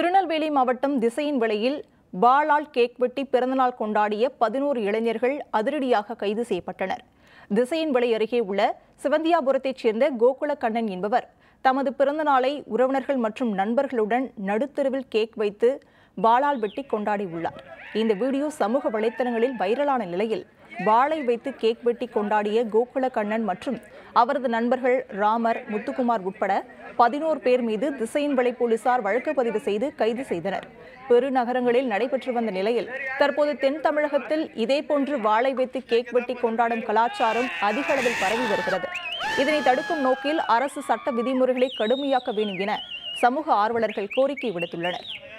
திருநெல்வேலி மாவட்டம் திசையின் விலையில் பாலால் கேக் வெட்டி பிறந்தநாள் கொண்டாடிய பதினோரு இளைஞர்கள் அதிரடியாக கைது செய்யப்பட்டனர் திசையின் விலை அருகே உள்ள சிவந்தியாபுரத்தைச் சேர்ந்த கோகுல கண்ணன் என்பவர் தமது பிறந்தநாளை உறவினர்கள் மற்றும் நண்பர்களுடன் நடுத்தருவில் கேக் வைத்து வாளால் வெட்டி கொண்டாடி உள்ளார் இந்த வீடியோ சமூக வலைத்தளங்களில் வைரலான நிலையில் வாளை வைத்து கேக் வெட்டி கொண்டாடிய கோகுல கண்ணன் மற்றும் அவரது நண்பர்கள் ராமர் முத்துக்குமார் உட்பட பதினோரு பேர் மீது திசையின் வலை போலீசார் வழக்கு பதிவு செய்து கைது செய்தனர் பெருநகரங்களில் நடைபெற்று வந்த நிலையில் தற்போது தென் தமிழகத்தில் இதேபோன்று வாளை வைத்து கேக் வெட்டி கொண்டாடும் கலாச்சாரம் அதிக அளவில் பரவி வருகிறது இதனை தடுக்கும் நோக்கில் அரசு சட்ட விதிமுறைகளை கடுமையாக்க வேண்டும் என சமூக ஆர்வலர்கள் கோரிக்கை விடுத்துள்ளனர்